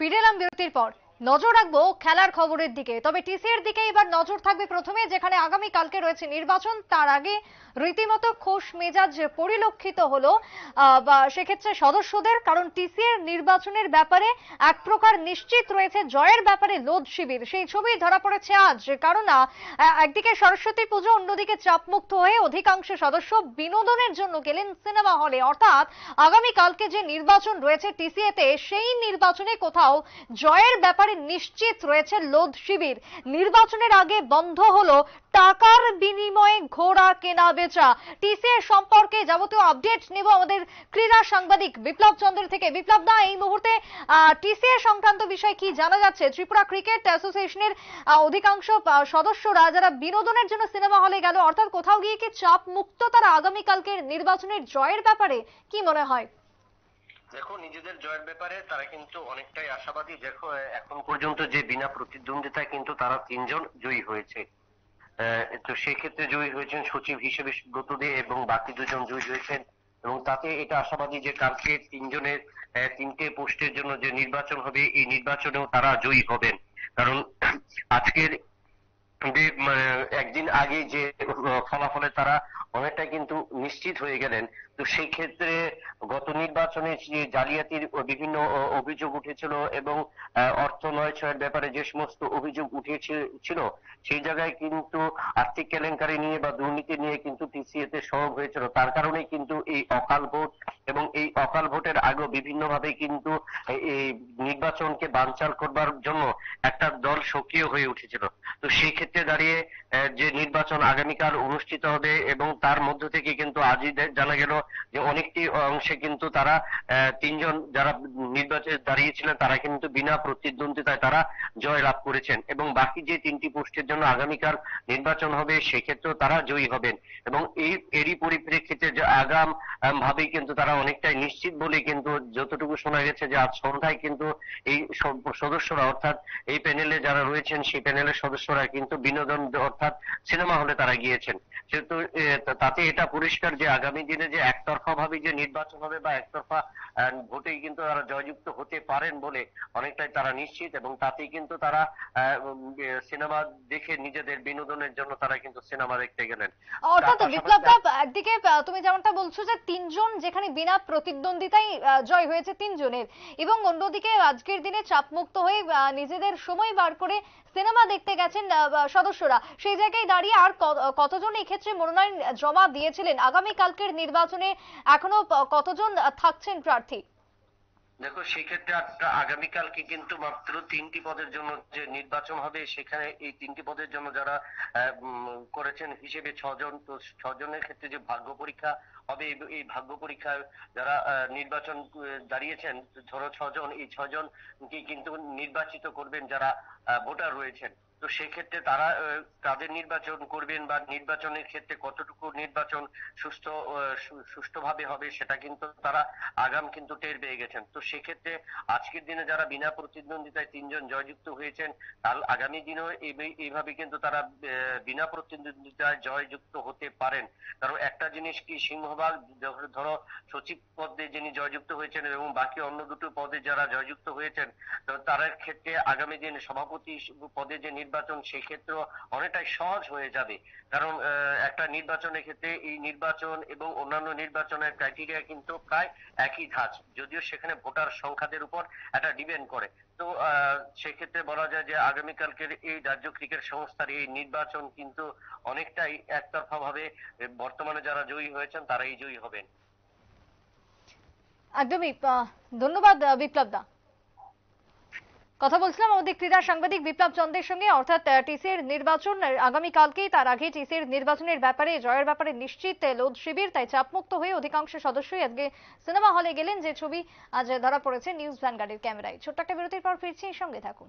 ফিরে এলাম বিরতির পর নজর রাখবো খেলার খবরের দিকে তবে টিসিএর দিকে এবার নজর থাকবে প্রথমে যেখানে আগামী কালকে রয়েছে নির্বাচন তার আগে রীতিমতো খোশ মেজাজ পরিলক্ষিত হলো সেক্ষেত্রে সদস্যদের কারণ টিসিএর নির্বাচনের ব্যাপারে এক প্রকার নিশ্চিত রয়েছে জয়ের ব্যাপারে লোদ শিবির সেই ছবি ধরা পড়েছে আজ কারণ একদিকে সরস্বতী পুজো অন্যদিকে চাপমুক্ত হয়ে অধিকাংশ সদস্য বিনোদনের জন্য গেলেন সিনেমা হলে অর্থাৎ আগামী কালকে যে নির্বাচন রয়েছে টিসিএতে সেই নির্বাচনে কোথাও জয়ের ব্যাপারে একেবারে নিশ্চিত রয়েছে লোধ শিবির নির্বাচনের আগে বন্ধ হলো টাকার বিনিময়ে ঘোড়া কেনা বেচা টিসিএ সম্পর্কে যাবতীয় আপডেট নেব আমাদের ক্রীড়া সাংবাদিক বিপ্লব চন্দ্র থেকে বিপ্লব দা এই মুহূর্তে টিসিএ সংক্রান্ত বিষয়ে কি জানা যাচ্ছে ত্রিপুরা ক্রিকেট অ্যাসোসিয়েশনের অধিকাংশ সদস্যরা যারা বিনোদনের জন্য সিনেমা হলে গেল অর্থাৎ কোথাও গিয়ে কি চাপ মুক্ত তারা আগামীকালকের নির্বাচনের জয়ের ব্যাপারে কি মনে হয় দেখো নিজেদের জয়ের ব্যাপারে তারা কিন্তু অনেকটাই আশাবাদী দেখো এখন পর্যন্ত যে বিনা প্রতিদ্বন্দ্বিতায় কিন্তু তারা তিনজন জয়ী হয়েছে তো সেক্ষেত্রে জয়ী হয়েছেন সচিব হিসেবে ব্রত দে এবং বাকি দুজন জয়ী হয়েছেন এবং তাতে এটা আশাবাদী যে কালকে তিনজনের তিনটে পোস্টের জন্য যে নির্বাচন হবে এই নির্বাচনেও তারা জয়ী হবেন কারণ আজকের মানে, একদিন আগে যে ফলাফলে তারা অনেকটা কিন্তু নিশ্চিত হয়ে গেলেন তো সেই ক্ষেত্রে গত নির্বাচনে যে জালিয়াতির বিভিন্ন অভিযোগ উঠেছিল এবং অর্থ নয় ছয়ের ব্যাপারে যে সমস্ত অভিযোগ উঠেছিল সেই জায়গায় কিন্তু আর্থিক কেলেঙ্কারি নিয়ে বা দুর্নীতি নিয়ে কিন্তু টিসিএতে তে সহব হয়েছিল তার কারণে কিন্তু এই অকাল ভোট এবং এই অকাল ভোটের আগে বিভিন্নভাবে কিন্তু এই নির্বাচনকে বানচাল করবার জন্য একটা দল সক্রিয় হয়ে উঠেছিল তো সেই ক্ষেত্রে দাঁড়িয়ে যে নির্বাচন আগামীকাল অনুষ্ঠিত হবে এবং তার মধ্য থেকে কিন্তু আজই জানা গেল যে অনেকটি অংশে কিন্তু তারা তিনজন যারা নির্বাচনে দাঁড়িয়েছিলেন তারা কিন্তু বিনা প্রতিদ্বন্দ্বিতায় তারা জয় লাভ করেছেন এবং বাকি যে তিনটি পোস্টের জন্য আগামীকাল নির্বাচন হবে সেক্ষেত্রেও তারা জয়ী হবেন এবং এই এরই পরিপ্রেক্ষিতে যে আগাম ভাবেই কিন্তু তারা অনেকটাই নিশ্চিত বলে কিন্তু যতটুকু শোনা গেছে যে আজ সন্ধ্যায় কিন্তু এই সদস্যরা অর্থাৎ এই প্যানেলে যারা রয়েছেন সেই প্যানেলের সদস্যরা কিন্তু বিনোদন অর্থাৎ সিনেমা হলে তারা গিয়েছেন সেহেতু তাতে এটা পরিষ্কার যে আগামী দিনে যে একতরফা ভাবে যে নির্বাচন হবে বা একতরফা ভোটেই কিন্তু তারা জয়যুক্ত হতে পারেন বলে অনেকটাই তারা নিশ্চিত এবং তাতেই কিন্তু তারা সিনেমা দেখে নিজেদের বিনোদনের জন্য তারা কিন্তু সিনেমা দেখতে গেলেন অর্থাৎ বিপ্লব দা একদিকে তুমি যেমনটা বলছো যে তিনজন যেখানে বিনা প্রতিদ্বন্দ্বিতাই জয় হয়েছে তিনজনের এবং অন্যদিকে আজকের দিনে চাপমুক্ত হয়ে নিজেদের সময় বার করে সিনেমা দেখতে গেছেন সদস্যরা সেই জায়গায় দাঁড়িয়ে আর কতজন এক্ষেত্রে মনোনয়ন জমা দিয়েছিলেন আগামী কালকের নির্বাচনে এখনো কতজন থাকছেন প্রার্থী দেখো সেক্ষেত্রে আগামীকালকে কিন্তু মাত্র তিনটি পদের জন্য যে নির্বাচন হবে সেখানে এই তিনটি পদের জন্য যারা করেছেন হিসেবে ছজন তো ছজনের ক্ষেত্রে যে ভাগ্য পরীক্ষা হবে এই ভাগ্য পরীক্ষার যারা নির্বাচন দাঁড়িয়েছেন ধরো ছজন এই ছজন কি কিন্তু নির্বাচিত করবেন যারা ভোটার রয়েছেন তো সেক্ষেত্রে তারা তাদের নির্বাচন করবেন বা নির্বাচনের ক্ষেত্রে কতটুকু নির্বাচন সুস্থ সুষ্ঠুভাবে হবে সেটা কিন্তু তারা আগাম কিন্তু টের পেয়ে গেছেন তো সেক্ষেত্রে আজকের দিনে যারা বিনা প্রতিদ্বন্দ্বিতায় তিনজন জয়যুক্ত হয়েছেন কাল আগামী দিনেও এইভাবে কিন্তু তারা বিনা প্রতিদ্বন্দ্বিতায় জয়যুক্ত হতে পারেন কারণ একটা জিনিস কি সিংহ আবার ধরো সচিব পদে যিনি জয়যুক্ত হয়েছেন এবং বাকি অন্য দুটো পদে যারা জয়যুক্ত হয়েছেন তার ক্ষেত্রে আগামী দিন সভাপতি পদে যে নির্বাচন সেক্ষেত্রে অনেকটাই সহজ হয়ে যাবে কারণ একটা নির্বাচনের ক্ষেত্রে এই নির্বাচন এবং অন্যান্য নির্বাচনের ক্রাইটেরিয়া কিন্তু প্রায় একই ধাঁচ যদিও সেখানে ভোটার সংখ্যাদের উপর একটা ডিপেন্ড করে তো সেক্ষেত্রে বলা যায় যে আগামীকালকের এই রাজ্য ক্রিকেট সংস্থার এই নির্বাচন কিন্তু অনেকটাই একতরফা ভাবে বর্তমানে যারা জয়ী হয়েছেন তারাই জয়ী হবেন একদমই ধন্যবাদ বিপ্লব দা কথা বলছিলাম আমাদের ক্রীড়া সাংবাদিক বিপ্লব চন্দ্রের সঙ্গে অর্থাৎ টিসির নির্বাচন আগামীকালকেই তার আগে টিসির নির্বাচনের ব্যাপারে জয়ের ব্যাপারে নিশ্চিত লোধ শিবির তাই চাপমুক্ত হয়ে অধিকাংশ সদস্যই আজকে সিনেমা হলে গেলেন যে ছবি আজ ধরা পড়েছে নিউজ ভ্যানগার্ডের ক্যামেরায় ছোট্ট একটা বিরতির পর ফিরছি সঙ্গে থাকুন